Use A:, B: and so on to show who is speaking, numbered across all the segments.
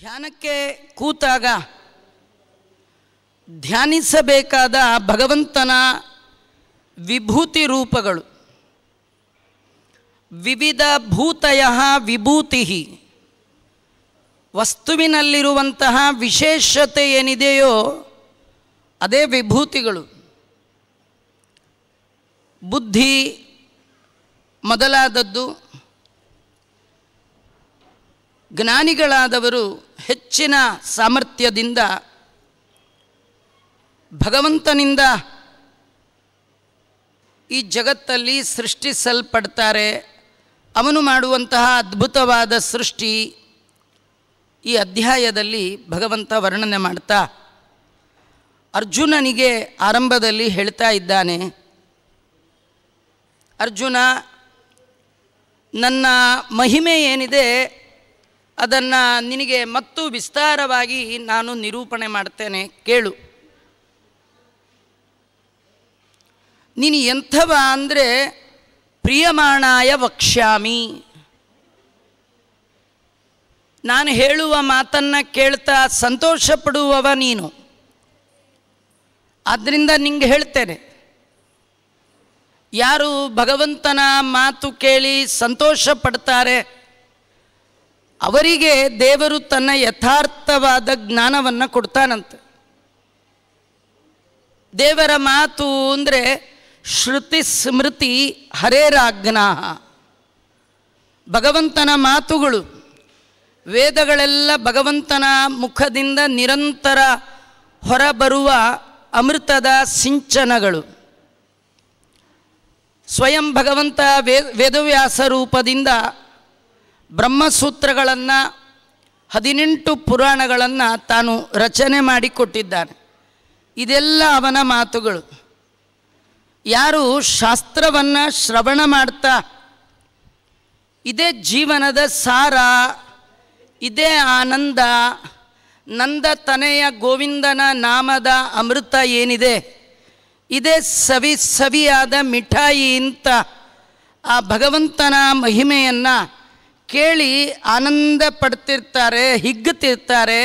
A: ಧ್ಯಾನಕ್ಕೆ ಕೂತಾಗ ಧ್ಯಾನಿಸಬೇಕಾದ ಭಗವಂತನ ವಿಭೂತಿ ರೂಪಗಳು ವಿವಿಧ ಭೂತಯ ವಿಭೂತಿ ವಸ್ತುವಿನಲ್ಲಿರುವಂತಹ ವಿಶೇಷತೆ ಏನಿದೆಯೋ ಅದೇ ವಿಭೂತಿಗಳು ಬುದ್ಧಿ ಮೊದಲಾದದ್ದು ಜ್ಞಾನಿಗಳಾದವರು ಹೆಚ್ಚಿನ ಸಾಮರ್ಥ್ಯದಿಂದ ಭಗವಂತನಿಂದ ಈ ಜಗತ್ತಲ್ಲಿ ಸೃಷ್ಟಿಸಲ್ಪಡ್ತಾರೆ ಅವನು ಮಾಡುವಂತಹ ಅದ್ಭುತವಾದ ಸೃಷ್ಟಿ ಈ ಅಧ್ಯಾಯದಲ್ಲಿ ಭಗವಂತ ವರ್ಣನೆ ಮಾಡ್ತಾ ಅರ್ಜುನನಿಗೆ ಆರಂಭದಲ್ಲಿ ಹೇಳ್ತಾ ಇದ್ದಾನೆ ಅರ್ಜುನ ನನ್ನ ಮಹಿಮೆ ಏನಿದೆ ಅದನ್ನು ನಿನಗೆ ಮತ್ತು ವಿಸ್ತಾರವಾಗಿ ನಾನು ನಿರೂಪಣೆ ಮಾಡ್ತೇನೆ ಕೇಳು ನೀನು ಎಂಥವ ಅಂದರೆ ಪ್ರಿಯಮಾಣಾಯ ವಕ್ಷ್ಯಾಮಿ ನಾನು ಹೇಳುವ ಮಾತನ್ನು ಕೇಳ್ತಾ ಸಂತೋಷ ಪಡುವವ ನೀನು ಆದ್ದರಿಂದ ನಿಂಗೆ ಹೇಳ್ತೇನೆ ಯಾರು ಭಗವಂತನ ಮಾತು ಕೇಳಿ ಸಂತೋಷ ಪಡ್ತಾರೆ ಅವರಿಗೆ ದೇವರು ತನ್ನ ಯಥಾರ್ಥವಾದ ಜ್ಞಾನವನ್ನು ಕೊಡ್ತಾನಂತೆ ದೇವರ ಮಾತು ಅಂದರೆ ಶ್ರುತಿ ಸ್ಮೃತಿ ಹರೇರಾಜ್ಞ ಭಗವಂತನ ಮಾತುಗಳು ವೇದಗಳೆಲ್ಲ ಭಗವಂತನ ಮುಖದಿಂದ ನಿರಂತರ ಹೊರಬರುವ ಅಮೃತದ ಸಿಂಚನಗಳು ಸ್ವಯಂ ಭಗವಂತ ವೇ ವೇದವ್ಯಾಸ ರೂಪದಿಂದ ಬ್ರಹ್ಮಸೂತ್ರಗಳನ್ನು ಹದಿನೆಂಟು ಪುರಾಣಗಳನ್ನು ತಾನು ರಚನೆ ಮಾಡಿಕೊಟ್ಟಿದ್ದಾನೆ ಇದೆಲ್ಲ ಅವನ ಮಾತುಗಳು ಯಾರು ಶಾಸ್ತ್ರವನ್ನು ಶ್ರವಣ ಮಾಡ್ತಾ ಇದೇ ಜೀವನದ ಸಾರ ಇದೇ ಆನಂದ ನಂದ ತನೆಯ ಗೋವಿಂದನ ನಾಮದ ಅಮೃತ ಏನಿದೆ ಇದೇ ಸವಿ ಸವಿಯಾದ ಮಿಠಾಯಿ ಅಂತ ಆ ಭಗವಂತನ ಮಹಿಮೆಯನ್ನು ಕೇಳಿ ಆನಂದ ಪಡ್ತಿರ್ತಾರೆ ಹಿಗ್ಗುತ್ತಿರ್ತಾರೆ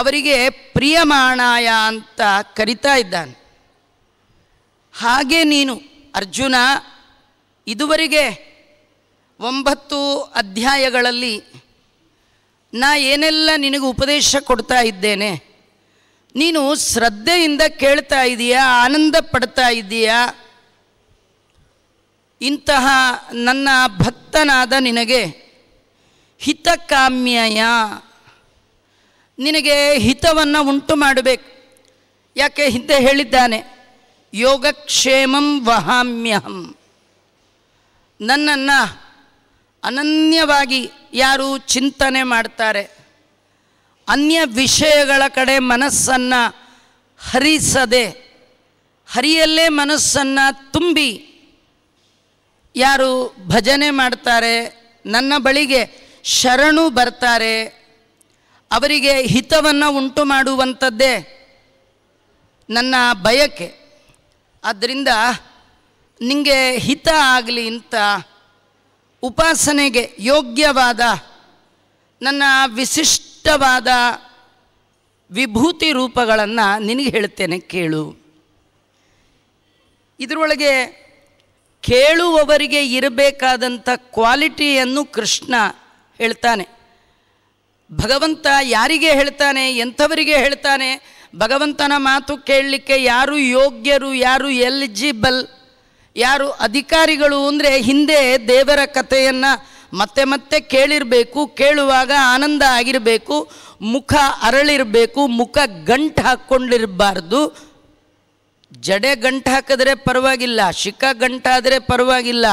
A: ಅವರಿಗೆ ಪ್ರಿಯಮಾಣಾಯ ಅಂತ ಕರಿತಾ ಇದ್ದಾನೆ ಹಾಗೆ ನೀನು ಅರ್ಜುನ ಇದುವರೆಗೆ ಒಂಬತ್ತು ಅಧ್ಯಾಯಗಳಲ್ಲಿ ನಾ ಏನೆಲ್ಲ ನಿನಗೆ ಉಪದೇಶ ಕೊಡ್ತಾ ಇದ್ದೇನೆ ನೀನು ಶ್ರದ್ಧೆಯಿಂದ ಕೇಳ್ತಾ ಇದ್ದೀಯಾ ಆನಂದ ಪಡ್ತಾ ಇದ್ದೀಯಾ ಇಂತಹ ನನ್ನ ಭಕ್ತನಾದ ನಿನಗೆ ಹಿತಕಾಮ್ಯಯ ನಿನಗೆ ಹಿತವನ್ನು ಉಂಟು ಮಾಡಬೇಕು ಯಾಕೆ ಹಿಂದೆ ಹೇಳಿದ್ದಾನೆ ಯೋಗಕ್ಷೇಮಂ ವಹಾಮ್ಯಹಂ ನನ್ನನ್ನು ಅನನ್ಯವಾಗಿ ಯಾರು ಚಿಂತನೆ ಮಾಡ್ತಾರೆ ಅನ್ಯ ವಿಷಯಗಳ ಕಡೆ ಮನಸ್ಸನ್ನು ಹರಿಸದೆ ಹರಿಯಲ್ಲೇ ಮನಸ್ಸನ್ನು ತುಂಬಿ ಯಾರು ಭಜನೆ ಮಾಡ್ತಾರೆ ನನ್ನ ಬಳಿಗೆ ಶರಣು ಬರ್ತಾರೆ ಅವರಿಗೆ ಹಿತವನ್ನು ಉಂಟು ಮಾಡುವಂಥದ್ದೇ ನನ್ನ ಬಯಕೆ ಆದ್ದರಿಂದ ನಿಮಗೆ ಹಿತ ಆಗಲಿ ಅಂತ ಉಪಾಸನೆಗೆ ಯೋಗ್ಯವಾದ ನನ್ನ ವಿಶಿಷ್ಟವಾದ ವಿಭೂತಿ ರೂಪಗಳನ್ನು ನಿನಗೆ ಹೇಳ್ತೇನೆ ಕೇಳು ಇದರೊಳಗೆ ಕೇಳುವವರಿಗೆ ಇರಬೇಕಾದಂಥ ಕ್ವಾಲಿಟಿಯನ್ನು ಕೃಷ್ಣ ಹೇಳ್ತಾನೆ ಭಗವಂತ ಯಾರಿಗೆ ಹೇಳ್ತಾನೆ ಎಂಥವರಿಗೆ ಹೇಳ್ತಾನೆ ಭಗವಂತನ ಮಾತು ಕೇಳಲಿಕ್ಕೆ ಯಾರು ಯೋಗ್ಯರು ಯಾರು ಎಲಿಜಿಬಲ್ ಯಾರು ಅಧಿಕಾರಿಗಳು ಅಂದರೆ ಹಿಂದೆ ದೇವರ ಕಥೆಯನ್ನು ಮತ್ತೆ ಮತ್ತೆ ಕೇಳಿರಬೇಕು ಕೇಳುವಾಗ ಆನಂದ ಆಗಿರಬೇಕು ಮುಖ ಅರಳಿರಬೇಕು ಮುಖ ಗಂಟು ಹಾಕ್ಕೊಂಡಿರಬಾರ್ದು ಜಡೆ ಗಂಟು ಹಾಕಿದ್ರೆ ಪರವಾಗಿಲ್ಲ ಶಿಖ ಗಂಟಾದರೆ ಪರವಾಗಿಲ್ಲ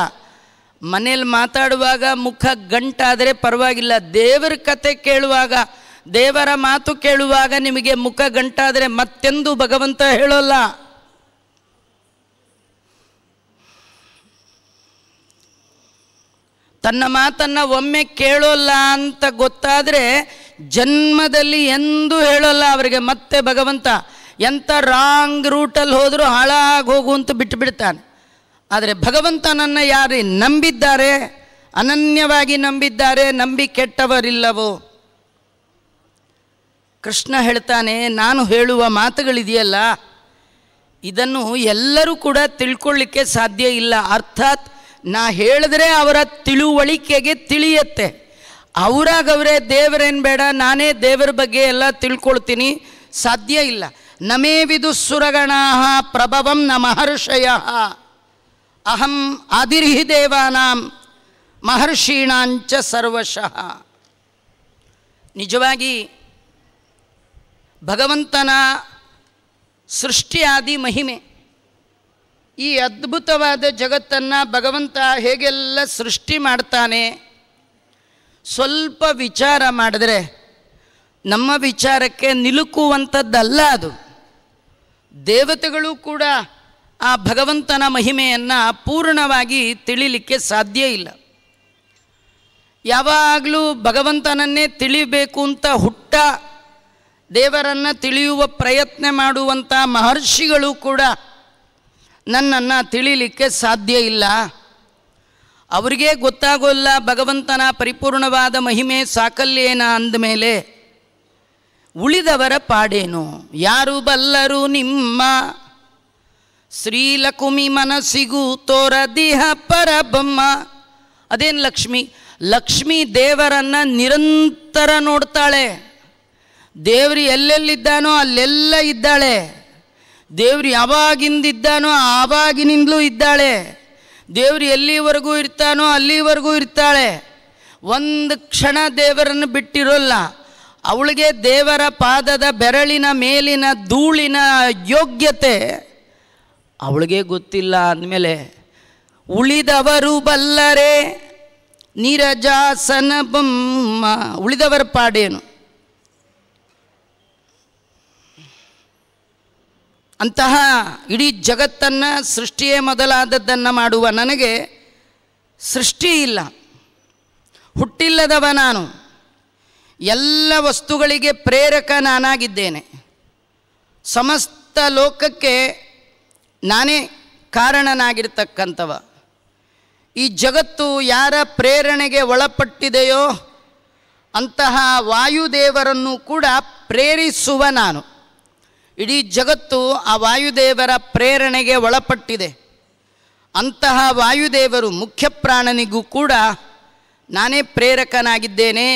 A: ಮನೇಲಿ ಮಾತಾಡುವಾಗ ಮುಖ ಗಂಟಾದರೆ ಪರವಾಗಿಲ್ಲ ದೇವರ ಕತೆ ಕೇಳುವಾಗ ದೇವರ ಮಾತು ಕೇಳುವಾಗ ನಿಮಗೆ ಮುಖ ಗಂಟಾದರೆ ಮತ್ತೆಂದು ಭಗವಂತ ಹೇಳೋಲ್ಲ ತನ್ನ ಮಾತನ್ನು ಒಮ್ಮೆ ಕೇಳೋಲ್ಲ ಅಂತ ಗೊತ್ತಾದರೆ ಜನ್ಮದಲ್ಲಿ ಎಂದೂ ಹೇಳೋಲ್ಲ ಅವರಿಗೆ ಮತ್ತೆ ಭಗವಂತ ಎಂಥ ರಾಂಗ್ ರೂಟಲ್ಲಿ ಹೋದರೂ ಹಾಳಾಗಿ ಹೋಗು ಅಂತ ಬಿಟ್ಟು ಬಿಡ್ತಾನೆ ಆದರೆ ಭಗವಂತನನ್ನು ಯಾರು ನಂಬಿದ್ದಾರೆ ಅನನ್ಯವಾಗಿ ನಂಬಿದ್ದಾರೆ ನಂಬಿ ಕೆಟ್ಟವರಿಲ್ಲವೋ ಕೃಷ್ಣ ಹೇಳ್ತಾನೆ ನಾನು ಹೇಳುವ ಮಾತುಗಳಿದೆಯಲ್ಲ ಇದನ್ನು ಎಲ್ಲರೂ ಕೂಡ ತಿಳ್ಕೊಳ್ಳಿಕ್ಕೆ ಸಾಧ್ಯ ಇಲ್ಲ ಅರ್ಥಾತ್ ನಾ ಹೇಳಿದ್ರೆ ಅವರ ತಿಳುವಳಿಕೆಗೆ ತಿಳಿಯತ್ತೆ ಅವರಾಗವರೇ ದೇವರೇನು ಬೇಡ ನಾನೇ ದೇವರ ಬಗ್ಗೆ ಎಲ್ಲ ತಿಳ್ಕೊಳ್ತೀನಿ ಸಾಧ್ಯ ಇಲ್ಲ ನಮೇ ವಿದುಸುರಗಣಾ ಪ್ರಭವಂ ನ ಮಹರ್ಷಯ ಅಹಂ ಆದಿರ್ಹಿ ದೇವಾನಾಂ ಮಹರ್ಷೀಣಾಂಚ ಸರ್ವಶಃ ನಿಜವಾಗಿ ಭಗವಂತನ ಸೃಷ್ಟಿಯಾದಿ ಮಹಿಮೆ ಈ ಅದ್ಭುತವಾದ ಜಗತ್ತನ್ನು ಭಗವಂತ ಹೇಗೆಲ್ಲ ಸೃಷ್ಟಿ ಮಾಡ್ತಾನೆ ಸ್ವಲ್ಪ ವಿಚಾರ ಮಾಡಿದ್ರೆ ನಮ್ಮ ವಿಚಾರಕ್ಕೆ ನಿಲುಕುವಂಥದ್ದಲ್ಲ ಅದು ದೇವತೆಗಳು ಕೂಡ ಆ ಭಗವಂತನ ಮಹಿಮೆಯನ್ನು ಪೂರ್ಣವಾಗಿ ತಿಳಿಲಿಕ್ಕೆ ಸಾಧ್ಯ ಇಲ್ಲ ಯಾವಾಗಲೂ ಭಗವಂತನನ್ನೇ ತಿಳಿಬೇಕು ಅಂತ ಹುಟ್ಟ ದೇವರನ್ನು ತಿಳಿಯುವ ಪ್ರಯತ್ನ ಮಾಡುವಂಥ ಮಹರ್ಷಿಗಳು ಕೂಡ ನನ್ನನ್ನು ತಿಳಿಲಿಕ್ಕೆ ಸಾಧ್ಯ ಇಲ್ಲ ಅವರಿಗೆ ಗೊತ್ತಾಗೋಲ್ಲ ಭಗವಂತನ ಪರಿಪೂರ್ಣವಾದ ಮಹಿಮೆ ಸಾಕಲ್ಯೇನ ಅಂದಮೇಲೆ ಉಳಿದವರ ಪಾಡೇನು ಯಾರು ಬಲ್ಲರು ನಿಮ್ಮ ಶ್ರೀಲಕುಮಿ ಮನಸ್ಸಿಗೂ ಪರ ಬಮ್ಮ ಅದೇನು ಲಕ್ಷ್ಮಿ ಲಕ್ಷ್ಮೀ ದೇವರನ್ನು ನಿರಂತರ ನೋಡ್ತಾಳೆ ದೇವರು ಎಲ್ಲೆಲ್ಲಿದ್ದಾನೋ ಅಲ್ಲೆಲ್ಲ ಇದ್ದಾಳೆ ದೇವ್ರು ಯಾವಾಗಿಂದಿದ್ದಾನೋ ಆವಾಗಿನಿಂದಲೂ ಇದ್ದಾಳೆ ದೇವ್ರು ಎಲ್ಲಿವರೆಗೂ ಇರ್ತಾನೋ ಅಲ್ಲಿವರೆಗೂ ಇರ್ತಾಳೆ ಒಂದು ಕ್ಷಣ ದೇವರನ್ನು ಬಿಟ್ಟಿರೋಲ್ಲ ಅವಳಿಗೆ ದೇವರ ಪಾದದ ಬೆರಳಿನ ಮೇಲಿನ ಧೂಳಿನ ಯೋಗ್ಯತೆ ಅವಳಿಗೆ ಗೊತ್ತಿಲ್ಲ ಅಂದಮೇಲೆ ಉಳಿದವರು ಬಲ್ಲರೆ ನೀರಜಾಸನ ಬೊಮ್ಮ ಉಳಿದವರ ಪಾಡೇನು ಅಂತಹ ಇಡೀ ಜಗತ್ತನ್ನು ಸೃಷ್ಟಿಯೇ ಮೊದಲಾದದ್ದನ್ನು ಮಾಡುವ ನನಗೆ ಸೃಷ್ಟಿ ಇಲ್ಲ ಹುಟ್ಟಿಲ್ಲದವ ನಾನು ಎಲ್ಲ ವಸ್ತುಗಳಿಗೆ ಪ್ರೇರಕ ನಾನಾಗಿದ್ದೇನೆ ಸಮಸ್ತ ಲೋಕಕ್ಕೆ ನಾನೇ ಕಾರಣನಾಗಿರ್ತಕ್ಕಂಥವ ಈ ಜಗತ್ತು ಯಾರ ಪ್ರೇರಣೆಗೆ ಒಳಪಟ್ಟಿದೆಯೋ ಅಂತಹ ವಾಯುದೇವರನ್ನು ಕೂಡ ಪ್ರೇರಿಸುವ ನಾನು ಇಡೀ ಜಗತ್ತು ಆ ವಾಯುದೇವರ ಪ್ರೇರಣೆಗೆ ಒಳಪಟ್ಟಿದೆ ಅಂತಹ ವಾಯುದೇವರು ಮುಖ್ಯ ಪ್ರಾಣನಿಗೂ ಕೂಡ ನಾನೇ ಪ್ರೇರಕನಾಗಿದ್ದೇನೆ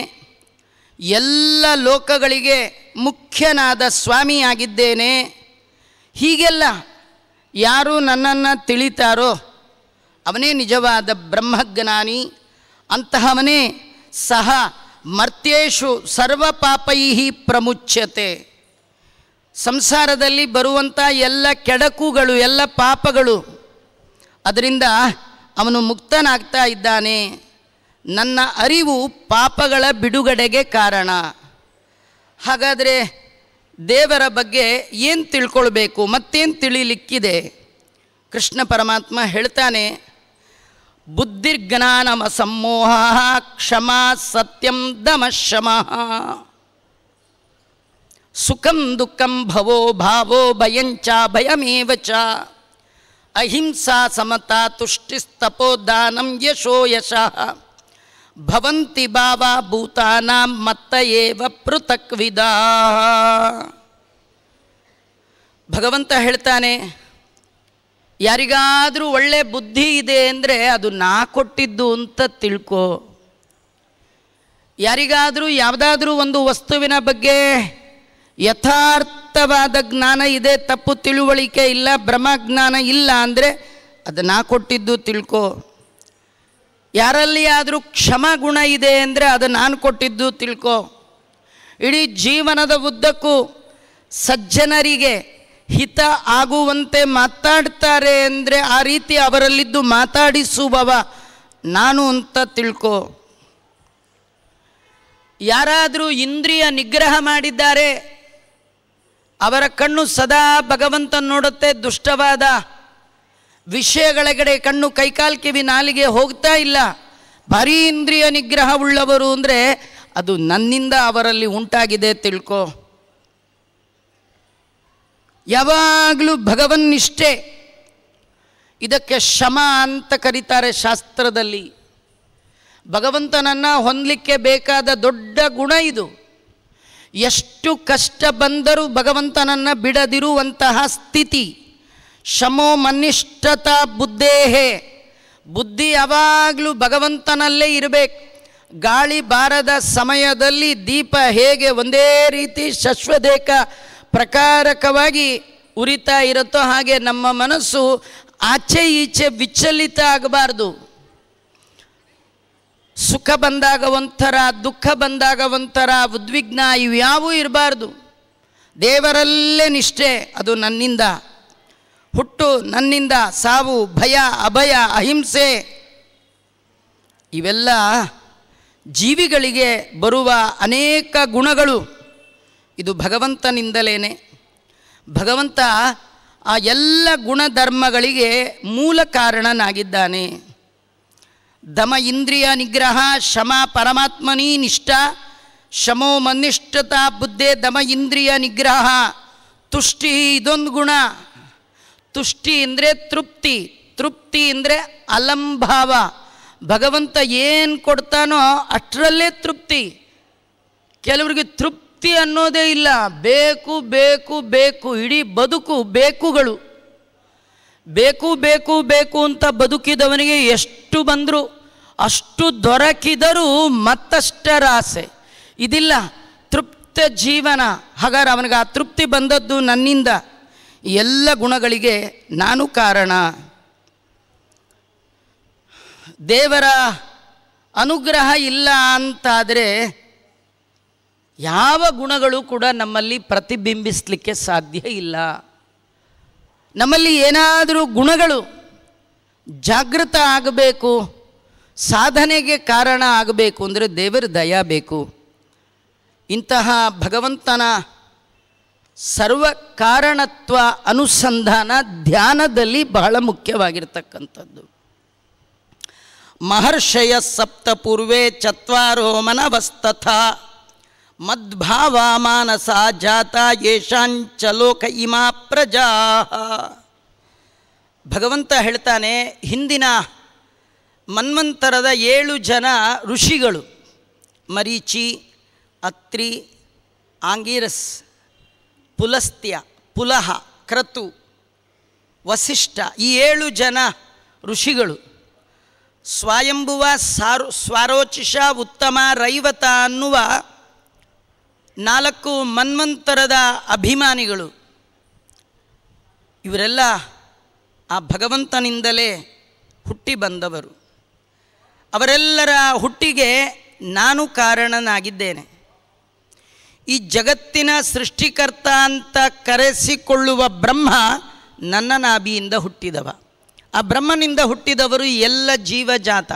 A: ಎಲ್ಲ ಲೋಕಗಳಿಗೆ ಮುಖ್ಯನಾದ ಸ್ವಾಮಿಯಾಗಿದ್ದೇನೆ ಹೀಗೆಲ್ಲ ಯಾರು ನನ್ನನ್ನು ತಿಳಿತಾರೋ ಅವನೇ ನಿಜವಾದ ಬ್ರಹ್ಮಜ್ಞಾನಿ ಅಂತಹವನೇ ಸಹ ಮರ್ತ್ಯೇಶು ಸರ್ವ ಪಾಪೈಹಿ ಪ್ರಮುಚ್ಯತೆ ಸಂಸಾರದಲ್ಲಿ ಬರುವಂಥ ಎಲ್ಲ ಕೆಡಕುಗಳು ಎಲ್ಲ ಪಾಪಗಳು ಅದರಿಂದ ಅವನು ಮುಕ್ತನಾಗ್ತಾ ಇದ್ದಾನೆ ನನ್ನ ಅರಿವು ಪಾಪಗಳ ಬಿಡುಗಡೆಗೆ ಕಾರಣ ಹಾಗಾದರೆ ದೇವರ ಬಗ್ಗೆ ಏನು ತಿಳ್ಕೊಳ್ಬೇಕು ಮತ್ತೇನು ತಿಳಿಲಿಕ್ಕಿದೆ ಕೃಷ್ಣ ಪರಮಾತ್ಮ ಹೇಳ್ತಾನೆ ಬುದ್ಧಿರ್ಜ್ಞಾನಮ ಸಮೋಹ ಕ್ಷಮಾ ಸತ್ಯಂ ಶಮಃ ಸುಖಂ ದುಃಖಂ ಭವೋ ಭಾವೋ ಭಯಂಚ ಚ ಅಹಿಂಸಾ ಸಮತಾ ತುಷ್ಟಿಸ್ತಪೋ ದಾನಂ ಯಶೋ ಯಶಃ ಭವಂತಿ ಭಾವ ಭೂತಾನಾಂ ಮತ್ತಯೇವ ಪೃಥಕ್ವಿದಾ ಭಗವಂತ ಹೇಳ್ತಾನೆ ಯಾರಿಗಾದರೂ ಒಳ್ಳೆ ಬುದ್ಧಿ ಇದೆ ಅಂದರೆ ಅದು ನಾ ಕೊಟ್ಟಿದ್ದು ಅಂತ ತಿಳ್ಕೊ ಯಾರಿಗಾದರೂ ಯಾವುದಾದ್ರೂ ಒಂದು ವಸ್ತುವಿನ ಬಗ್ಗೆ ಯಥಾರ್ಥವಾದ ಜ್ಞಾನ ಇದೆ ತಪ್ಪು ತಿಳುವಳಿಕೆ ಇಲ್ಲ ಬ್ರಹ್ಮಜ್ಞಾನ ಇಲ್ಲ ಅಂದರೆ ಅದು ನಾ ಕೊಟ್ಟಿದ್ದು ತಿಳ್ಕೊ ಯಾರಲ್ಲಿ ಆದರೂ ಕ್ಷಮ ಗುಣ ಇದೆ ಅಂದರೆ ಅದು ನಾನು ಕೊಟ್ಟಿದ್ದು ತಿಳ್ಕೊ ಇಡೀ ಜೀವನದ ಉದ್ದಕ್ಕೂ ಸಜ್ಜನರಿಗೆ ಹಿತ ಆಗುವಂತೆ ಮಾತಾಡ್ತಾರೆ ಅಂದರೆ ಆ ರೀತಿ ಅವರಲ್ಲಿದ್ದು ಮಾತಾಡಿಸುವವ ನಾನು ಅಂತ ತಿಳ್ಕೊ ಯಾರಾದರೂ ಇಂದ್ರಿಯ ನಿಗ್ರಹ ಮಾಡಿದ್ದಾರೆ ಅವರ ಕಣ್ಣು ಸದಾ ಭಗವಂತ ನೋಡುತ್ತೆ ದುಷ್ಟವಾದ ವಿಷಯಗಳ ಕಣ್ಣು ಕೈಕಾಲು ಕಿವಿ ನಾಲಿಗೆ ಹೋಗ್ತಾ ಇಲ್ಲ ಭಾರೀ ಇಂದ್ರಿಯ ನಿಗ್ರಹ ಉಳ್ಳವರು ಅಂದರೆ ಅದು ನನ್ನಿಂದ ಅವರಲ್ಲಿ ಉಂಟಾಗಿದೆ ತಿಳ್ಕೊ ಯಾವಾಗಲೂ ನಿಷ್ಠೆ ಇದಕ್ಕೆ ಶಮ ಅಂತ ಕರೀತಾರೆ ಶಾಸ್ತ್ರದಲ್ಲಿ ಭಗವಂತನನ್ನು ಹೊಂದಲಿಕ್ಕೆ ಬೇಕಾದ ದೊಡ್ಡ ಗುಣ ಇದು ಎಷ್ಟು ಕಷ್ಟ ಬಂದರೂ ಭಗವಂತನನ್ನು ಬಿಡದಿರುವಂತಹ ಸ್ಥಿತಿ ಶಮೋ ಮನಿಷ್ಠತ ಬುದ್ಧೇಹೇ ಬುದ್ಧಿ ಯಾವಾಗಲೂ ಭಗವಂತನಲ್ಲೇ ಇರಬೇಕು ಗಾಳಿ ಬಾರದ ಸಮಯದಲ್ಲಿ ದೀಪ ಹೇಗೆ ಒಂದೇ ರೀತಿ ಶಶ್ವದೇಕ ಪ್ರಕಾರಕವಾಗಿ ಉರಿತಾ ಇರುತ್ತೋ ಹಾಗೆ ನಮ್ಮ ಮನಸ್ಸು ಆಚೆ ಈಚೆ ವಿಚಲಿತ ಆಗಬಾರ್ದು ಸುಖ ಬಂದಾಗ ಒಂಥರ ದುಃಖ ಬಂದಾಗ ಒಂಥರ ಉದ್ವಿಗ್ನ ಯಾವೂ ಇರಬಾರ್ದು ದೇವರಲ್ಲೇ ನಿಷ್ಠೆ ಅದು ನನ್ನಿಂದ ಹುಟ್ಟು ನನ್ನಿಂದ ಸಾವು ಭಯ ಅಭಯ ಅಹಿಂಸೆ ಇವೆಲ್ಲ ಜೀವಿಗಳಿಗೆ ಬರುವ ಅನೇಕ ಗುಣಗಳು ಇದು ಭಗವಂತನಿಂದಲೇ ಭಗವಂತ ಆ ಎಲ್ಲ ಗುಣಧರ್ಮಗಳಿಗೆ ಮೂಲ ಕಾರಣನಾಗಿದ್ದಾನೆ ದಮ ಇಂದ್ರಿಯ ನಿಗ್ರಹ ಶಮ ಪರಮಾತ್ಮನಿ ನಿಷ್ಠ ಶಮೋ ಮನಿಷ್ಠತಾ ಬುದ್ಧೆ ದಮ ಇಂದ್ರಿಯ ನಿಗ್ರಹ ತುಷ್ಟಿ ಇದೊಂದು ಗುಣ ತುಷ್ಟಿ ಅಂದರೆ ತೃಪ್ತಿ ತೃಪ್ತಿ ಅಂದರೆ ಅಲಂಭಾವ ಭಗವಂತ ಏನು ಕೊಡ್ತಾನೋ ಅಷ್ಟರಲ್ಲೇ ತೃಪ್ತಿ ಕೆಲವರಿಗೆ ತೃಪ್ತಿ ಅನ್ನೋದೇ ಇಲ್ಲ ಬೇಕು ಬೇಕು ಬೇಕು ಇಡೀ ಬದುಕು ಬೇಕುಗಳು ಬೇಕು ಬೇಕು ಬೇಕು ಅಂತ ಬದುಕಿದವನಿಗೆ ಎಷ್ಟು ಬಂದರು ಅಷ್ಟು ದೊರಕಿದರೂ ಮತ್ತಷ್ಟರ ಆಸೆ ಇದಿಲ್ಲ ತೃಪ್ತ ಜೀವನ ಹಾಗಾದ್ರೆ ಅವನಿಗೆ ಆ ತೃಪ್ತಿ ಬಂದದ್ದು ನನ್ನಿಂದ ಎಲ್ಲ ಗುಣಗಳಿಗೆ ನಾನು ಕಾರಣ ದೇವರ ಅನುಗ್ರಹ ಇಲ್ಲ ಅಂತಾದರೆ ಯಾವ ಗುಣಗಳು ಕೂಡ ನಮ್ಮಲ್ಲಿ ಪ್ರತಿಬಿಂಬಿಸಲಿಕ್ಕೆ ಸಾಧ್ಯ ಇಲ್ಲ ನಮ್ಮಲ್ಲಿ ಏನಾದರೂ ಗುಣಗಳು ಜಾಗೃತ ಆಗಬೇಕು ಸಾಧನೆಗೆ ಕಾರಣ ಆಗಬೇಕು ಅಂದರೆ ದೇವರ ದಯ ಬೇಕು ಇಂತಹ ಭಗವಂತನ ಸರ್ವ ಕಾರಣತ್ವ ಅನುಸಂಧಾನ ಧ್ಯಾನದಲ್ಲಿ ಬಹಳ ಮುಖ್ಯವಾಗಿರ್ತಕ್ಕಂಥದ್ದು ಮಹರ್ಷಯ ಪೂರ್ವೇ ಚತ್ವಾರೋ ಮನವಸ್ತಥ ಮದ್ಭಾವ ಮಾನಸ ಜಾತ ಯಶಾಂಚ ಲೋಕ ಇಮಾ ಪ್ರಜಾ ಭಗವಂತ ಹೇಳ್ತಾನೆ ಹಿಂದಿನ ಮನ್ವಂತರದ ಏಳು ಜನ ಋಷಿಗಳು ಮರೀಚಿ ಅತ್ರಿ ಆಂಗೀರಸ್ ಪುಲಸ್ತ್ಯ ಪುಲಹ ಕ್ರತು ವಸಿಷ್ಠ ಈ ಏಳು ಜನ ಋಷಿಗಳು ಸ್ವಯಂಭುವ ಸಾರು ಸ್ವಾರೋಚಿಷ ಉತ್ತಮ ರೈವತ ಅನ್ನುವ ನಾಲ್ಕು ಮನ್ವಂತರದ ಅಭಿಮಾನಿಗಳು ಇವರೆಲ್ಲ ಆ ಭಗವಂತನಿಂದಲೇ ಹುಟ್ಟಿ ಬಂದವರು ಅವರೆಲ್ಲರ ಹುಟ್ಟಿಗೆ ನಾನು ಕಾರಣನಾಗಿದ್ದೇನೆ ಈ ಜಗತ್ತಿನ ಸೃಷ್ಟಿಕರ್ತ ಅಂತ ಕರೆಸಿಕೊಳ್ಳುವ ಬ್ರಹ್ಮ ನನ್ನ ನಾಭಿಯಿಂದ ಹುಟ್ಟಿದವ ಆ ಬ್ರಹ್ಮನಿಂದ ಹುಟ್ಟಿದವರು ಎಲ್ಲ ಜೀವಜಾತ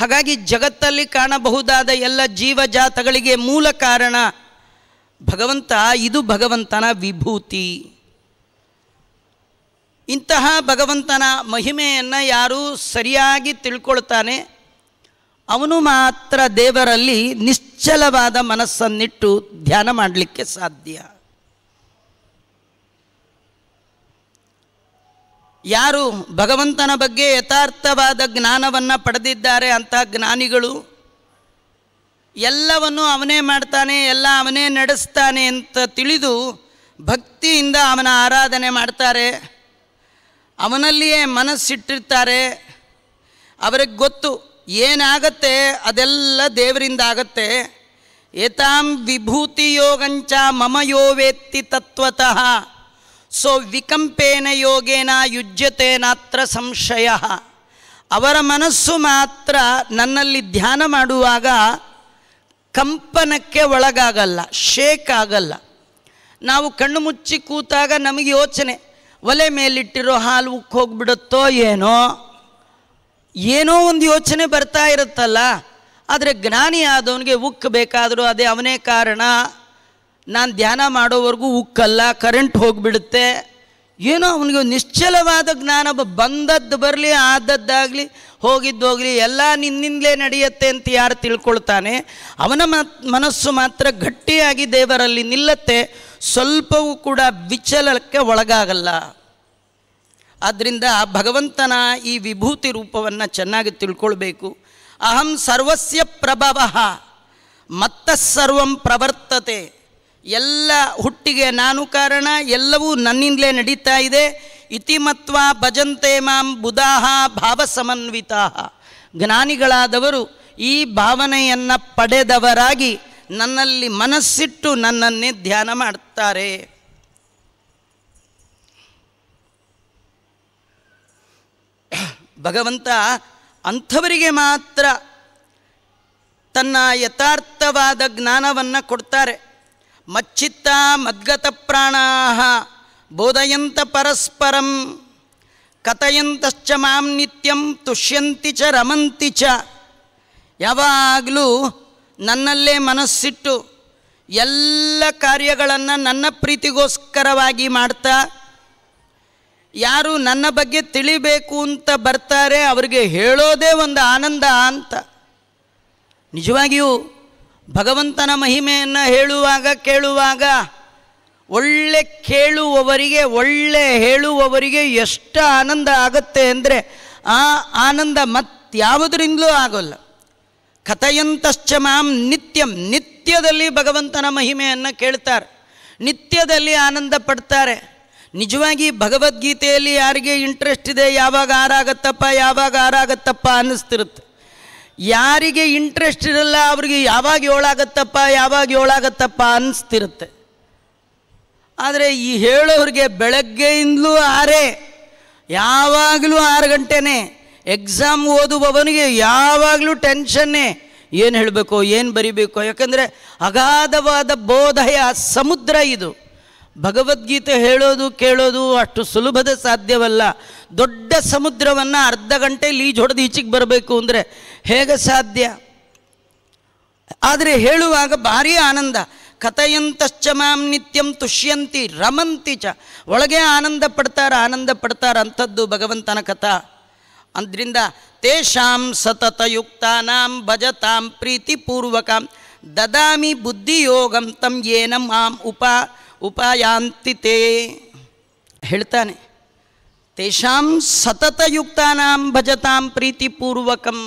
A: ಹಾಗಾಗಿ ಜಗತ್ತಲ್ಲಿ ಕಾಣಬಹುದಾದ ಎಲ್ಲ ಜೀವಜಾತಗಳಿಗೆ ಮೂಲ ಕಾರಣ ಭಗವಂತ ಇದು ಭಗವಂತನ ವಿಭೂತಿ ಇಂತಹ ಭಗವಂತನ ಮಹಿಮೆಯನ್ನು ಯಾರೂ ಸರಿಯಾಗಿ ತಿಳ್ಕೊಳ್ತಾನೆ ಅವನು ಮಾತ್ರ ದೇವರಲ್ಲಿ ನಿಶ್ಚಲವಾದ ಮನಸ್ಸನ್ನಿಟ್ಟು ಧ್ಯಾನ ಮಾಡಲಿಕ್ಕೆ ಸಾಧ್ಯ ಯಾರು ಭಗವಂತನ ಬಗ್ಗೆ ಯಥಾರ್ಥವಾದ ಜ್ಞಾನವನ್ನು ಪಡೆದಿದ್ದಾರೆ ಅಂತಹ ಜ್ಞಾನಿಗಳು ಎಲ್ಲವನ್ನು ಅವನೇ ಮಾಡ್ತಾನೆ ಎಲ್ಲ ಅವನೇ ನಡೆಸ್ತಾನೆ ಅಂತ ತಿಳಿದು ಭಕ್ತಿಯಿಂದ ಅವನ ಆರಾಧನೆ ಮಾಡ್ತಾರೆ ಅವನಲ್ಲಿಯೇ ಮನಸ್ಸಿಟ್ಟಿರ್ತಾರೆ ಅವರಿಗೆ ಗೊತ್ತು ಏನಾಗತ್ತೆ ಅದೆಲ್ಲ ದೇವರಿಂದ ಆಗತ್ತೆ ಏತಾಂ ವಿಭೂತಿಯೋಗಂಚ ಮಮ ಯೋ ತತ್ವತಃ ಸೊ ವಿಕಂಪೇನ ಯೋಗೇನ ಯುಜ್ಯತೆ ನಾತ್ರ ಸಂಶಯ ಅವರ ಮನಸ್ಸು ಮಾತ್ರ ನನ್ನಲ್ಲಿ ಧ್ಯಾನ ಮಾಡುವಾಗ ಕಂಪನಕ್ಕೆ ಒಳಗಾಗಲ್ಲ ಶೇಕ್ ಆಗಲ್ಲ ನಾವು ಕಣ್ಣು ಮುಚ್ಚಿ ಕೂತಾಗ ನಮಗೆ ಯೋಚನೆ ಒಲೆ ಮೇಲಿಟ್ಟಿರೋ ಹಾಲು ಉಕ್ಕೋಗ್ಬಿಡುತ್ತೋ ಏನೋ ಏನೋ ಒಂದು ಯೋಚನೆ ಬರ್ತಾ ಇರುತ್ತಲ್ಲ ಆದರೆ ಜ್ಞಾನಿ ಆದವನಿಗೆ ಉಕ್ ಬೇಕಾದರೂ ಅದೇ ಅವನೇ ಕಾರಣ ನಾನು ಧ್ಯಾನ ಮಾಡೋವರೆಗೂ ಉಕ್ಕಲ್ಲ ಕರೆಂಟ್ ಹೋಗಿಬಿಡುತ್ತೆ ಏನೋ ಅವನಿಗೆ ನಿಶ್ಚಲವಾದ ಜ್ಞಾನ ಬಂದದ್ದು ಬರಲಿ ಆದದ್ದಾಗಲಿ ಹೋಗಿದ್ದೋಗಲಿ ಎಲ್ಲ ನಿನ್ನಿಂದಲೇ ನಡೆಯುತ್ತೆ ಅಂತ ಯಾರು ತಿಳ್ಕೊಳ್ತಾನೆ ಅವನ ಮನಸ್ಸು ಮಾತ್ರ ಗಟ್ಟಿಯಾಗಿ ದೇವರಲ್ಲಿ ನಿಲ್ಲತ್ತೆ ಸ್ವಲ್ಪವೂ ಕೂಡ ವಿಚಲಕ್ಕೆ ಒಳಗಾಗಲ್ಲ ಆದ್ದರಿಂದ ಭಗವಂತನ ಈ ವಿಭೂತಿ ರೂಪವನ್ನು ಚೆನ್ನಾಗಿ ತಿಳ್ಕೊಳ್ಬೇಕು ಅಹಂ ಸರ್ವಸ್ಯ ಪ್ರಭವ ಸರ್ವಂ ಪ್ರವರ್ತತೆ ಎಲ್ಲ ಹುಟ್ಟಿಗೆ ನಾನು ಕಾರಣ ಎಲ್ಲವೂ ನನ್ನಿಂದಲೇ ನಡೀತಾ ಇದೆ ಇತಿಮತ್ವ ಭಜಂತೆ ಮಾಂ ಬುಧಾಹ ಸಮನ್ವಿತಾ ಜ್ಞಾನಿಗಳಾದವರು ಈ ಭಾವನೆಯನ್ನು ಪಡೆದವರಾಗಿ ನನ್ನಲ್ಲಿ ಮನಸ್ಸಿಟ್ಟು ನನ್ನನ್ನೇ ಧ್ಯಾನ ಮಾಡ್ತಾರೆ ಭಗವಂತ ಅಂಥವರಿಗೆ ಮಾತ್ರ ತನ್ನ ಯಥಾರ್ಥವಾದ ಜ್ಞಾನವನ್ನು ಕೊಡ್ತಾರೆ ಮಚ್ಚಿತ್ತ ಮದ್ಗತ ಪ್ರಾಣ ಬೋಧಯಂತ ಪರಸ್ಪರಂ ಕಥೆಯಂತಶ್ಚ ಮಾಂ ನಿತ್ಯಂ ತುಷ್ಯಂತಿ ಚ ರಮಂತಿ ಚ ಯಾವಾಗಲೂ ನನ್ನಲ್ಲೇ ಮನಸ್ಸಿಟ್ಟು ಎಲ್ಲ ಕಾರ್ಯಗಳನ್ನು ನನ್ನ ಪ್ರೀತಿಗೋಸ್ಕರವಾಗಿ ಮಾಡ್ತಾ ಯಾರು ನನ್ನ ಬಗ್ಗೆ ತಿಳಿಬೇಕು ಅಂತ ಬರ್ತಾರೆ ಅವರಿಗೆ ಹೇಳೋದೇ ಒಂದು ಆನಂದ ಅಂತ ನಿಜವಾಗಿಯೂ ಭಗವಂತನ ಮಹಿಮೆಯನ್ನು ಹೇಳುವಾಗ ಕೇಳುವಾಗ ಒಳ್ಳೆ ಕೇಳುವವರಿಗೆ ಒಳ್ಳೆ ಹೇಳುವವರಿಗೆ ಎಷ್ಟು ಆನಂದ ಆಗುತ್ತೆ ಅಂದರೆ ಆ ಆನಂದ ಮತ್ಯಾವುದರಿಂದಲೂ ಆಗೋಲ್ಲ ಕಥೆಯಂತಶ್ಚ ಮಾಂ ನಿತ್ಯಂ ನಿತ್ಯದಲ್ಲಿ ಭಗವಂತನ ಮಹಿಮೆಯನ್ನು ಕೇಳ್ತಾರೆ ನಿತ್ಯದಲ್ಲಿ ಆನಂದ ಪಡ್ತಾರೆ ನಿಜವಾಗಿ ಭಗವದ್ಗೀತೆಯಲ್ಲಿ ಯಾರಿಗೆ ಇಂಟ್ರೆಸ್ಟ್ ಇದೆ ಯಾವಾಗ ಆರಾಗತ್ತಪ್ಪ ಯಾವಾಗ ಆರಾಗತ್ತಪ್ಪ ಅನ್ನಿಸ್ತಿರುತ್ತೆ ಯಾರಿಗೆ ಇಂಟ್ರೆಸ್ಟ್ ಇರಲ್ಲ ಅವ್ರಿಗೆ ಯಾವಾಗ ಏಳಾಗತ್ತಪ್ಪ ಯಾವಾಗ ಏಳಾಗತ್ತಪ್ಪ ಅನ್ನಿಸ್ತಿರುತ್ತೆ ಆದರೆ ಈ ಹೇಳೋರಿಗೆ ಬೆಳಗ್ಗೆಯಿಂದಲೂ ಆರೇ ಯಾವಾಗಲೂ ಆರು ಗಂಟೆನೇ ಎಕ್ಸಾಮ್ ಓದುವವನಿಗೆ ಯಾವಾಗಲೂ ಟೆನ್ಷನ್ನೇ ಏನು ಹೇಳಬೇಕು ಏನು ಬರಿಬೇಕು ಯಾಕಂದರೆ ಅಗಾಧವಾದ ಬೋಧಯ ಸಮುದ್ರ ಇದು ಭಗವದ್ಗೀತೆ ಹೇಳೋದು ಕೇಳೋದು ಅಷ್ಟು ಸುಲಭದ ಸಾಧ್ಯವಲ್ಲ ದೊಡ್ಡ ಸಮುದ್ರವನ್ನು ಅರ್ಧ ಗಂಟೆ ಲೀಜ್ ಹೊಡೆದು ಈಚೆಗೆ ಬರಬೇಕು ಅಂದರೆ ಹೇಗೆ ಸಾಧ್ಯ ಆದರೆ ಹೇಳುವಾಗ ಭಾರಿ ಆನಂದ ಕಥೆಯಂತಶ್ಚ ಮಾಂ ನಿತ್ಯಂ ತುಷ್ಯಂತಿ ರಮಂತಿ ಚ ಒಳಗೆ ಆನಂದ ಪಡ್ತಾರ ಆನಂದ ಪಡ್ತಾರ ಅಂಥದ್ದು ಭಗವಂತನ ಕಥಾ ಅಂದ್ರಿಂದ ತೇಷಾಂ ಯುಕ್ತಾನಾಂ ಭಜತಾಂ ಪ್ರೀತಿಪೂರ್ವಕಾಂ ದದಾಮಿ ಬುದ್ಧಿಯೋಗಂ ತಂ ಏನಂ ಮಾಂ ಉಪ ಉಪಾಯಾಂತಿತೇ ಹೇಳ್ತಾನೆ ತೇಷಾಂ ಸತತಯುಕ್ತಾನಾಂ ಭಜತಾಂ ಪ್ರೀತಿಪೂರ್ವಕಂ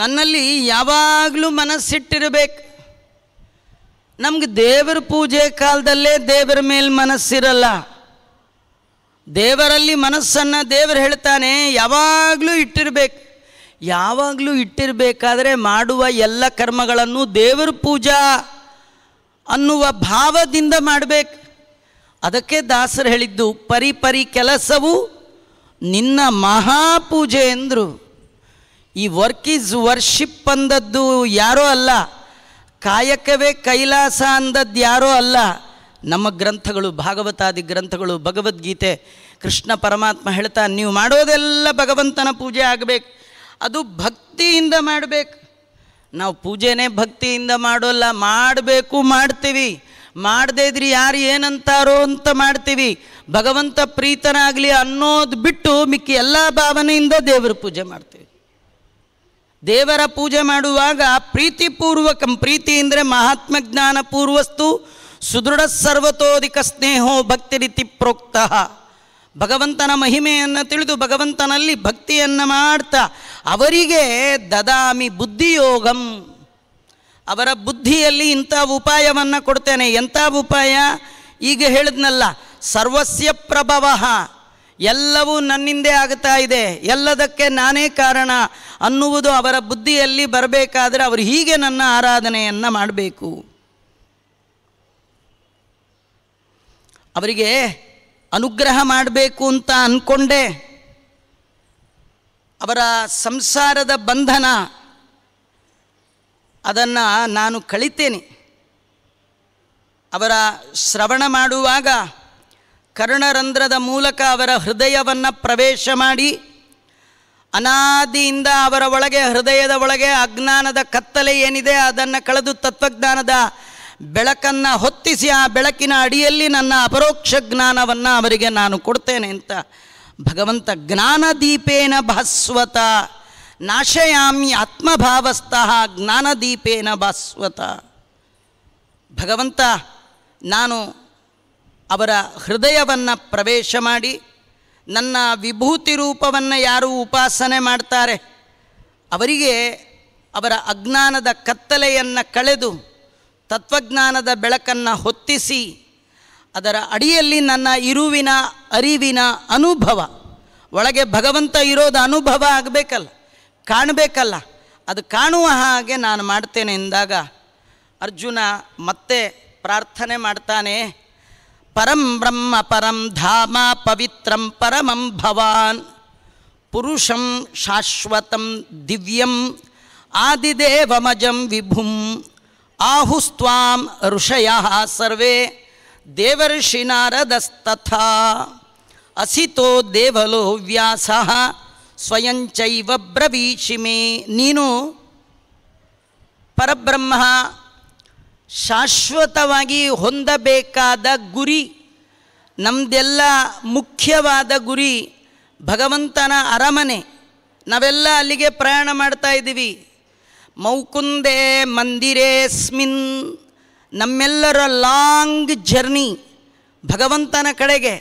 A: ನನ್ನಲ್ಲಿ ಯಾವಾಗಲೂ ಮನಸ್ಸಿಟ್ಟಿರಬೇಕು ನಮ್ಗೆ ದೇವರ ಪೂಜೆ ಕಾಲದಲ್ಲೇ ದೇವರ ಮೇಲೆ ಮನಸ್ಸಿರಲ್ಲ ದೇವರಲ್ಲಿ ಮನಸ್ಸನ್ನು ದೇವರು ಹೇಳ್ತಾನೆ ಯಾವಾಗಲೂ ಇಟ್ಟಿರಬೇಕು ಯಾವಾಗಲೂ ಇಟ್ಟಿರಬೇಕಾದ್ರೆ ಮಾಡುವ ಎಲ್ಲ ಕರ್ಮಗಳನ್ನು ದೇವರ ಪೂಜಾ ಅನ್ನುವ ಭಾವದಿಂದ ಮಾಡಬೇಕು ಅದಕ್ಕೆ ದಾಸರು ಹೇಳಿದ್ದು ಪರಿ ಪರಿ ಕೆಲಸವು ನಿನ್ನ ಮಹಾಪೂಜೆ ಎಂದರು ಈ ವರ್ಕ್ ಈಸ್ ವರ್ಷಿಪ್ ಅಂದದ್ದು ಯಾರೋ ಅಲ್ಲ ಕಾಯಕವೇ ಕೈಲಾಸ ಅಂದದ್ದು ಯಾರೋ ಅಲ್ಲ ನಮ್ಮ ಗ್ರಂಥಗಳು ಭಾಗವತಾದಿ ಗ್ರಂಥಗಳು ಭಗವದ್ಗೀತೆ ಕೃಷ್ಣ ಪರಮಾತ್ಮ ಹೇಳ್ತಾ ನೀವು ಮಾಡೋದೆಲ್ಲ ಭಗವಂತನ ಪೂಜೆ ಆಗಬೇಕು ಅದು ಭಕ್ತಿಯಿಂದ ಮಾಡಬೇಕು ನಾವು ಪೂಜೆನೇ ಭಕ್ತಿಯಿಂದ ಮಾಡೋಲ್ಲ ಮಾಡಬೇಕು ಮಾಡ್ತೀವಿ ಮಾಡದೇ ಇದ್ರಿ ಯಾರು ಏನಂತಾರೋ ಅಂತ ಮಾಡ್ತೀವಿ ಭಗವಂತ ಪ್ರೀತನಾಗಲಿ ಅನ್ನೋದು ಬಿಟ್ಟು ಮಿಕ್ಕಿ ಎಲ್ಲ ಭಾವನೆಯಿಂದ ದೇವರ ಪೂಜೆ ಮಾಡ್ತೀವಿ ದೇವರ ಪೂಜೆ ಮಾಡುವಾಗ ಪ್ರೀತಿಪೂರ್ವಕ ಪ್ರೀತಿ ಅಂದರೆ ಮಹಾತ್ಮ ಜ್ಞಾನ ಪೂರ್ವಸ್ತು ಸುದೃಢ ಸರ್ವತೋಧಿಕ ಸ್ನೇಹೋ ಭಕ್ತಿ ರೀತಿ ಪ್ರೋಕ್ತಃ ಭಗವಂತನ ಮಹಿಮೆಯನ್ನು ತಿಳಿದು ಭಗವಂತನಲ್ಲಿ ಭಕ್ತಿಯನ್ನು ಮಾಡ್ತಾ ಅವರಿಗೆ ದದಾಮಿ ಬುದ್ಧಿಯೋಗಂ ಅವರ ಬುದ್ಧಿಯಲ್ಲಿ ಇಂಥ ಉಪಾಯವನ್ನು ಕೊಡ್ತೇನೆ ಎಂಥ ಉಪಾಯ ಈಗ ಹೇಳಿದ್ನಲ್ಲ ಸರ್ವಸ್ಯ ಪ್ರಭವ ಎಲ್ಲವೂ ನನ್ನಿಂದೆ ಆಗ್ತಾ ಇದೆ ಎಲ್ಲದಕ್ಕೆ ನಾನೇ ಕಾರಣ ಅನ್ನುವುದು ಅವರ ಬುದ್ಧಿಯಲ್ಲಿ ಬರಬೇಕಾದರೆ ಅವರು ಹೀಗೆ ನನ್ನ ಆರಾಧನೆಯನ್ನು ಮಾಡಬೇಕು ಅವರಿಗೆ ಅನುಗ್ರಹ ಮಾಡಬೇಕು ಅಂತ ಅಂದ್ಕೊಂಡೆ ಅವರ ಸಂಸಾರದ ಬಂಧನ ಅದನ್ನು ನಾನು ಕಳಿತೇನೆ ಅವರ ಶ್ರವಣ ಮಾಡುವಾಗ ಕರ್ಣರಂಧ್ರದ ಮೂಲಕ ಅವರ ಹೃದಯವನ್ನು ಪ್ರವೇಶ ಮಾಡಿ ಅನಾದಿಯಿಂದ ಅವರ ಒಳಗೆ ಹೃದಯದ ಒಳಗೆ ಅಜ್ಞಾನದ ಕತ್ತಲೆ ಏನಿದೆ ಅದನ್ನು ಕಳೆದು ತತ್ವಜ್ಞಾನದ ಬೆಳಕನ್ನು ಹೊತ್ತಿಸಿ ಆ ಬೆಳಕಿನ ಅಡಿಯಲ್ಲಿ ನನ್ನ ಅಪರೋಕ್ಷ ಜ್ಞಾನವನ್ನು ಅವರಿಗೆ ನಾನು ಕೊಡ್ತೇನೆ ಅಂತ ಭಗವಂತ ಜ್ಞಾನದೀಪೇನ ಭಾಸ್ವತ ನಾಶಯಾಮಿ ಆತ್ಮಭಾವಸ್ಥಃ ಜ್ಞಾನದೀಪೇನ ಭಾಸ್ವತ ಭಗವಂತ ನಾನು ಅವರ ಹೃದಯವನ್ನು ಪ್ರವೇಶ ಮಾಡಿ ನನ್ನ ವಿಭೂತಿ ರೂಪವನ್ನು ಯಾರು ಉಪಾಸನೆ ಮಾಡ್ತಾರೆ ಅವರಿಗೆ ಅವರ ಅಜ್ಞಾನದ ಕತ್ತಲೆಯನ್ನು ಕಳೆದು ತತ್ವಜ್ಞಾನದ ಬೆಳಕನ್ನು ಹೊತ್ತಿಸಿ ಅದರ ಅಡಿಯಲ್ಲಿ ನನ್ನ ಇರುವಿನ ಅರಿವಿನ ಅನುಭವ ಒಳಗೆ ಭಗವಂತ ಇರೋದು ಅನುಭವ ಆಗಬೇಕಲ್ಲ ಕಾಣಬೇಕಲ್ಲ ಅದು ಕಾಣುವ ಹಾಗೆ ನಾನು ಮಾಡ್ತೇನೆ ಎಂದಾಗ ಅರ್ಜುನ ಮತ್ತೆ ಪ್ರಾರ್ಥನೆ ಮಾಡ್ತಾನೆ ಪರಂ ಬ್ರಹ್ಮ ಪರಂ ಧಾಮ ಪವಿತ್ರಂ ಪರಮಂ ಭವಾನ್ ಪುರುಷಂ ಶಾಶ್ವತಂ ದಿವ್ಯಂ ಆದಿದೇವಮಜಂ ವಿಭುಂ ಆಹುಸ್ವಾಂ ಋಷಯ ಸರ್ವೇ ದೇವರ್ಷಿ ಅಸಿತೋ ದೇವಲೋ ವ್ಯಾಸ ಸ್ವಯಂಚೈವ ಬ್ರವೀಷಿಮೆ ನೀನು ಪರಬ್ರಹ್ಮ ಶಾಶ್ವತವಾಗಿ ಹೊಂದಬೇಕಾದ ಗುರಿ ನಮ್ದೆಲ್ಲ ಮುಖ್ಯವಾದ ಗುರಿ ಭಗವಂತನ ಅರಮನೆ ನಾವೆಲ್ಲ ಅಲ್ಲಿಗೆ ಪ್ರಯಾಣ ಮಾಡ್ತಾ ಇದ್ದೀವಿ ಮೌಕುಂದೇ ಮಂದಿರೇಸ್ಮಿನ್ ನಮ್ಮೆಲ್ಲರ ಲಾಂಗ್ ಜರ್ನಿ ಭಗವಂತನ ಕಡೆಗೆ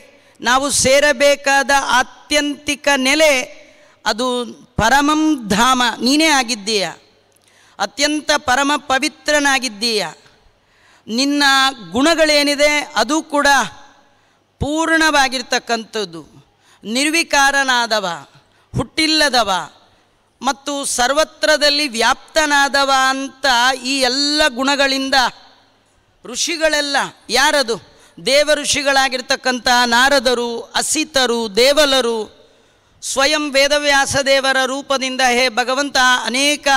A: ನಾವು ಸೇರಬೇಕಾದ ಆತ್ಯಂತಿಕ ನೆಲೆ ಅದು ಪರಮಂ ಧಾಮ ನೀನೇ ಆಗಿದ್ದೀಯ ಅತ್ಯಂತ ಪರಮ ಪವಿತ್ರನಾಗಿದ್ದೀಯ ನಿನ್ನ ಗುಣಗಳೇನಿದೆ ಅದು ಕೂಡ ಪೂರ್ಣವಾಗಿರ್ತಕ್ಕಂಥದ್ದು ನಿರ್ವಿಕಾರನಾದವ ಹುಟ್ಟಿಲ್ಲದವ ಮತ್ತು ಸರ್ವತ್ರದಲ್ಲಿ ವ್ಯಾಪ್ತನಾದವ ಅಂತ ಈ ಎಲ್ಲ ಗುಣಗಳಿಂದ ಋಷಿಗಳೆಲ್ಲ ಯಾರದು ದೇವ ಋಷಿಗಳಾಗಿರ್ತಕ್ಕಂಥ ನಾರದರು ಅಸಿತರು ದೇವಲರು ಸ್ವಯಂ ವೇದವ್ಯಾಸ ದೇವರ ರೂಪದಿಂದ ಹೇ ಭಗವಂತ ಅನೇಕ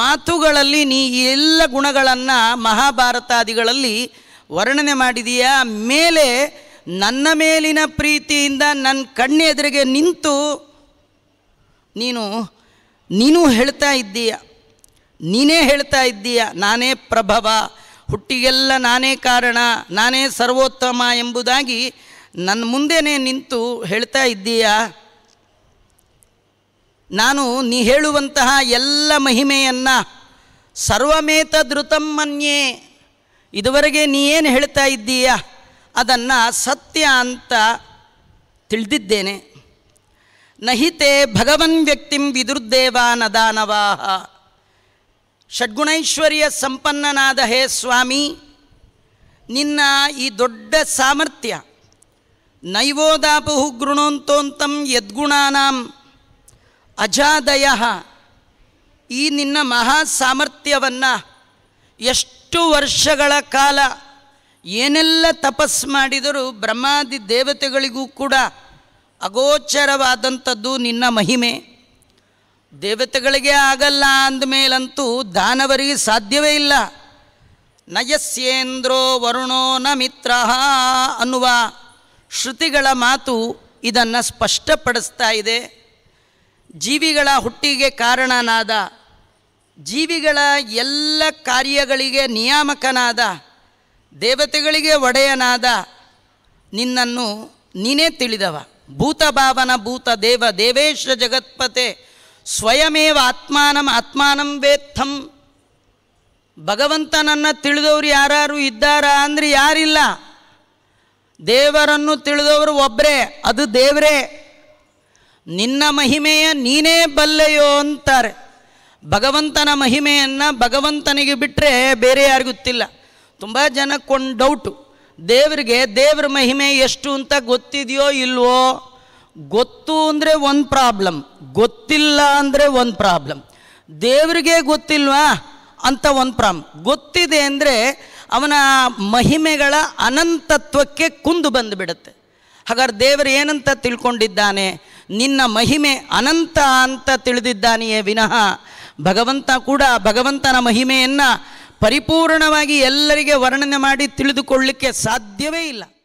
A: ಮಾತುಗಳಲ್ಲಿ ನೀ ಎಲ್ಲ ಗುಣಗಳನ್ನು ಮಹಾಭಾರತಾದಿಗಳಲ್ಲಿ ವರ್ಣನೆ ಮಾಡಿದೀಯಾ ಮೇಲೆ ನನ್ನ ಮೇಲಿನ ಪ್ರೀತಿಯಿಂದ ನನ್ನ ಕಣ್ಣೆದುರಿಗೆ ನಿಂತು ನೀನು ನೀನು ಹೇಳ್ತಾ ಇದ್ದೀಯ ನೀನೇ ಹೇಳ್ತಾ ಇದ್ದೀಯ ನಾನೇ ಪ್ರಭವ ಹುಟ್ಟಿಗೆಲ್ಲ ನಾನೇ ಕಾರಣ ನಾನೇ ಸರ್ವೋತ್ತಮ ಎಂಬುದಾಗಿ ನನ್ನ ಮುಂದೆನೇ ನಿಂತು ಹೇಳ್ತಾ ಇದ್ದೀಯ ನಾನು ನೀ ಹೇಳುವಂತಹ ಎಲ್ಲ ಮಹಿಮೆಯನ್ನು ಸರ್ವಮೇತ ಧೃತಮ್ಮನ್ಯೇ ಇದುವರೆಗೆ ನೀ ಏನು ಹೇಳ್ತಾ ಇದ್ದೀಯ ಅದನ್ನು ಸತ್ಯ ಅಂತ ತಿಳಿದಿದ್ದೇನೆ ನಹಿತೆ ಭಗವನ್ ವ್ಯಕ್ತಿಂ ವಿದುರ್ದೇವಾ ದಾನವಾಹ ಷಡ್ಗುಣೈಶ್ವರ್ಯ ಸಂಪನ್ನನಾದ ಹೇ ಸ್ವಾಮಿ ನಿನ್ನ ಈ ದೊಡ್ಡ ಸಾಮರ್ಥ್ಯ ನೈವೋದಾಪುಹು ಗೃಣೋಂತೋಂತಂ ಯದ್ಗುಣಾನಾಂ ಅಜಾದಯ ಈ ನಿನ್ನ ಮಹಾ ಸಾಮರ್ಥ್ಯವನ್ನು ಎಷ್ಟು ವರ್ಷಗಳ ಕಾಲ ಏನೆಲ್ಲ ತಪಸ್ ಮಾಡಿದರೂ ಬ್ರಹ್ಮಾದಿ ದೇವತೆಗಳಿಗೂ ಕೂಡ ಅಗೋಚರವಾದಂಥದ್ದು ನಿನ್ನ ಮಹಿಮೆ ದೇವತೆಗಳಿಗೆ ಆಗಲ್ಲ ಅಂದಮೇಲಂತೂ ದಾನವರಿಗೆ ಸಾಧ್ಯವೇ ಇಲ್ಲ ನಯಸ್ಯೇಂದ್ರೋ ವರುಣೋ ನ ಮಿತ್ರ ಅನ್ನುವ ಶ್ರುತಿಗಳ ಮಾತು ಇದನ್ನು ಸ್ಪಷ್ಟಪಡಿಸ್ತಾ ಇದೆ ಜೀವಿಗಳ ಹುಟ್ಟಿಗೆ ಕಾರಣನಾದ ಜೀವಿಗಳ ಎಲ್ಲ ಕಾರ್ಯಗಳಿಗೆ ನಿಯಾಮಕನಾದ ದೇವತೆಗಳಿಗೆ ಒಡೆಯನಾದ ನಿನ್ನನ್ನು ನೀನೇ ತಿಳಿದವ ಭಾವನ ಭೂತ ದೇವ ದೇವೇಶ ಜಗತ್ಪತೆ ಸ್ವಯಮೇವ ಆತ್ಮಾನಂ ಆತ್ಮಾನಂ ವೇತ್ಥಂ ಭಗವಂತನನ್ನು ತಿಳಿದವರು ಯಾರು ಇದ್ದಾರಾ ಅಂದರೆ ಯಾರಿಲ್ಲ ದೇವರನ್ನು ತಿಳಿದವರು ಒಬ್ಬರೇ ಅದು ದೇವರೇ ನಿನ್ನ ಮಹಿಮೆಯ ನೀನೇ ಬಲ್ಲೆಯೋ ಅಂತಾರೆ ಭಗವಂತನ ಮಹಿಮೆಯನ್ನು ಭಗವಂತನಿಗೆ ಬಿಟ್ಟರೆ ಬೇರೆ ಗೊತ್ತಿಲ್ಲ ತುಂಬ ಜನಕ್ಕೊಂದು ಡೌಟು ದೇವರಿಗೆ ದೇವ್ರ ಮಹಿಮೆ ಎಷ್ಟು ಅಂತ ಗೊತ್ತಿದೆಯೋ ಇಲ್ವೋ ಗೊತ್ತು ಅಂದರೆ ಒಂದು ಪ್ರಾಬ್ಲಮ್ ಗೊತ್ತಿಲ್ಲ ಅಂದರೆ ಒಂದು ಪ್ರಾಬ್ಲಮ್ ದೇವರಿಗೆ ಗೊತ್ತಿಲ್ವಾ ಅಂತ ಒಂದು ಪ್ರಾಬ್ಲಮ್ ಗೊತ್ತಿದೆ ಅಂದರೆ ಅವನ ಮಹಿಮೆಗಳ ಅನಂತತ್ವಕ್ಕೆ ಕುಂದು ಬಂದುಬಿಡುತ್ತೆ ಹಾಗಾದ್ರೆ ದೇವರು ಏನಂತ ತಿಳ್ಕೊಂಡಿದ್ದಾನೆ ನಿನ್ನ ಮಹಿಮೆ ಅನಂತ ಅಂತ ತಿಳಿದಿದ್ದಾನೆಯೇ ವಿನಃ ಭಗವಂತ ಕೂಡ ಭಗವಂತನ ಮಹಿಮೆಯನ್ನು ಪರಿಪೂರ್ಣವಾಗಿ ಎಲ್ಲರಿಗೆ ವರ್ಣನೆ ಮಾಡಿ ತಿಳಿದುಕೊಳ್ಳಿಕ್ಕೆ ಸಾಧ್ಯವೇ ಇಲ್ಲ